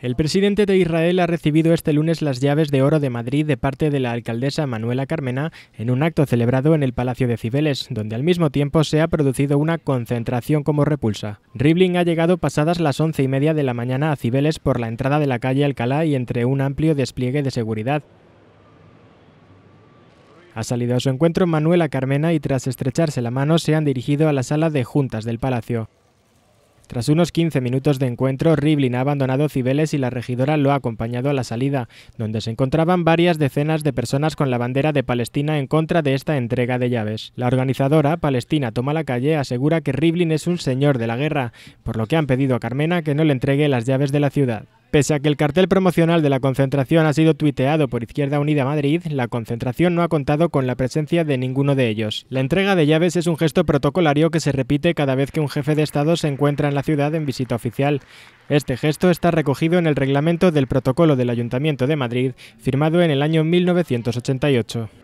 El presidente de Israel ha recibido este lunes las llaves de oro de Madrid de parte de la alcaldesa Manuela Carmena en un acto celebrado en el Palacio de Cibeles, donde al mismo tiempo se ha producido una concentración como repulsa. Ribling ha llegado pasadas las once y media de la mañana a Cibeles por la entrada de la calle Alcalá y entre un amplio despliegue de seguridad. Ha salido a su encuentro Manuela Carmena y tras estrecharse la mano se han dirigido a la sala de juntas del Palacio. Tras unos 15 minutos de encuentro, Rivlin ha abandonado Cibeles y la regidora lo ha acompañado a la salida, donde se encontraban varias decenas de personas con la bandera de Palestina en contra de esta entrega de llaves. La organizadora, Palestina Toma la Calle, asegura que Rivlin es un señor de la guerra, por lo que han pedido a Carmena que no le entregue las llaves de la ciudad. Pese a que el cartel promocional de la concentración ha sido tuiteado por Izquierda Unida Madrid, la concentración no ha contado con la presencia de ninguno de ellos. La entrega de llaves es un gesto protocolario que se repite cada vez que un jefe de Estado se encuentra en la ciudad en visita oficial. Este gesto está recogido en el reglamento del protocolo del Ayuntamiento de Madrid, firmado en el año 1988.